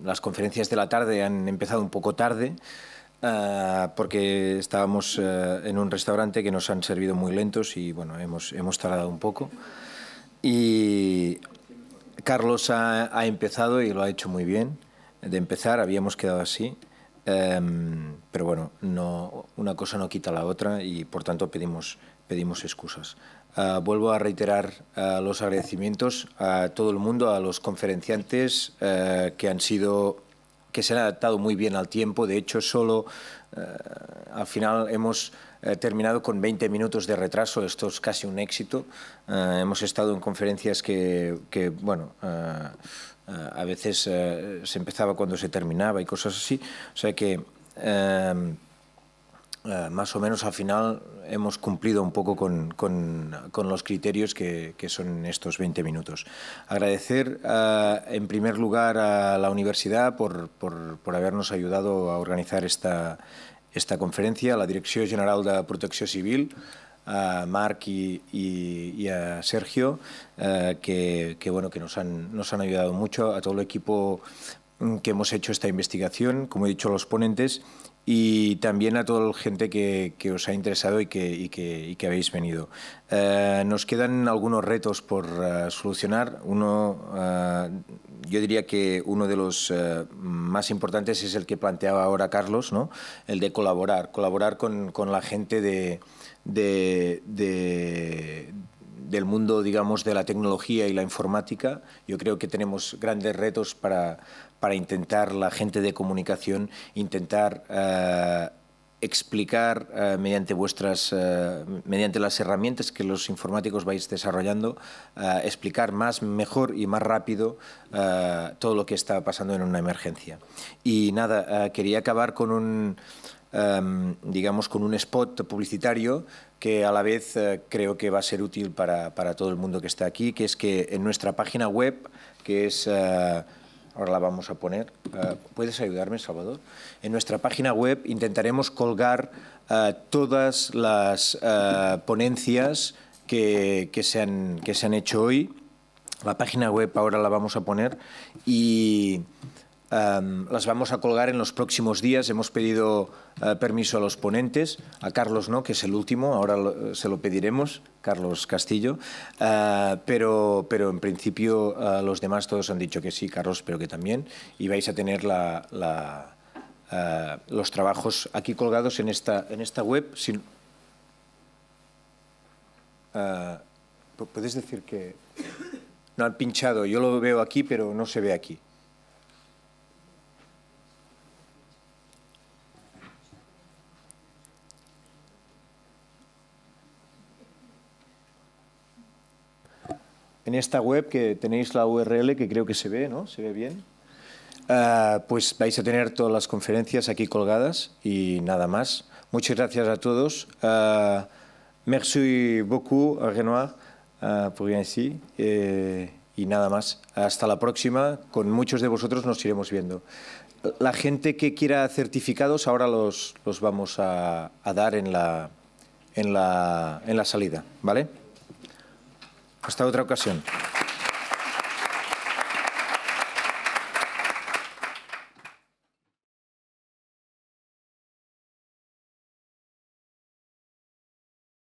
las conferencias de la tarde han empezado un poco tarde. porque estábamos en un restaurante que nos han servido muy lentos y bueno, hemos, hemos tardado un poco. Y Carlos ha empezado y lo ha hecho muy bien de empezar, habíamos quedado así, em, pero bueno, no, una cosa no quita la otra y por tanto pedimos, pedimos excusas. Ah, vuelvo a reiterar ah, los agradecimientos a todo el mundo, a los conferenciantes eh, que han sido que se han adaptado muy bien al tiempo. De hecho, solo eh, al final hemos eh, terminado con 20 minutos de retraso. Esto es casi un éxito. Eh, hemos estado en conferencias que, que bueno, a veces se empezaba cuando se terminaba y cosas así. O sea que... Eh, más o menos al final hemos cumplido un poco con, los criterios que, que, son estos 20 minutos. Agradecer eh, en primer lugar a la universidad por, habernos ayudado a organizar esta, conferencia, a la Dirección General de Protección Civil, a Marc y, a Sergio, eh, que, bueno, que nos, han, nos han ayudado mucho, a todo el equipo mm, que hemos hecho esta investigación, como he dicho, los ponentes, y también a toda la gente que, que os ha interesado y que, que, habéis venido. Eh, nos quedan algunos retos por eh, solucionar. Uno, eh, yo diría que uno de los más importantes es el que planteaba ahora Carlos, ¿no? el de colaborar, colaborar con, con la gente de, de del mundo, digamos, de la tecnología y la informática. Yo creo que tenemos grandes retos para, para intentar la gente de comunicación, intentar eh, explicar eh, mediante vuestras eh, mediante las herramientas que los informáticos vais desarrollando explicar más mejor y más rápido todo lo que está pasando en una emergencia y nada quería acabar con un em, digamos con un spot publicitario que a la vez creo que va a ser útil para, todo el mundo que está aquí que es que en nuestra página web que es ahora la vamos a poner. Eh, ¿Puedes ayudarme, Salvador? En nuestra página web intentaremos colgar eh, todas las eh, ponencias que, se han, que se han hecho hoy. La página web ahora la vamos a poner y... Em, las vamos a colgar en los próximos días. Hemos pedido eh, permiso a los ponentes, a Carlos no, que es el último, ahora se lo pediremos, Carlos Castillo, eh, pero, pero en principio eh, los demás todos han dicho que sí, Carlos pero que también, y vais a tener la, los trabajos aquí colgados en esta, en esta web. Sin... ¿Puedes decir que...? No han pinchado, yo lo veo aquí, pero no se ve aquí. en esta web que tenéis la URL que creo que se ve, ¿no? ¿Se ve bien? Ah, pues vais a tener todas las conferencias aquí colgadas y nada más. Muchas gracias a todos. Ah, merci beaucoup, Renoir, ah, por bien así. Eh, y nada más. Hasta la próxima. Con muchos de vosotros nos iremos viendo. La gente que quiera certificados ahora los, los vamos a, a dar en la, en, la, en la salida, ¿vale? Hasta otra ocasión.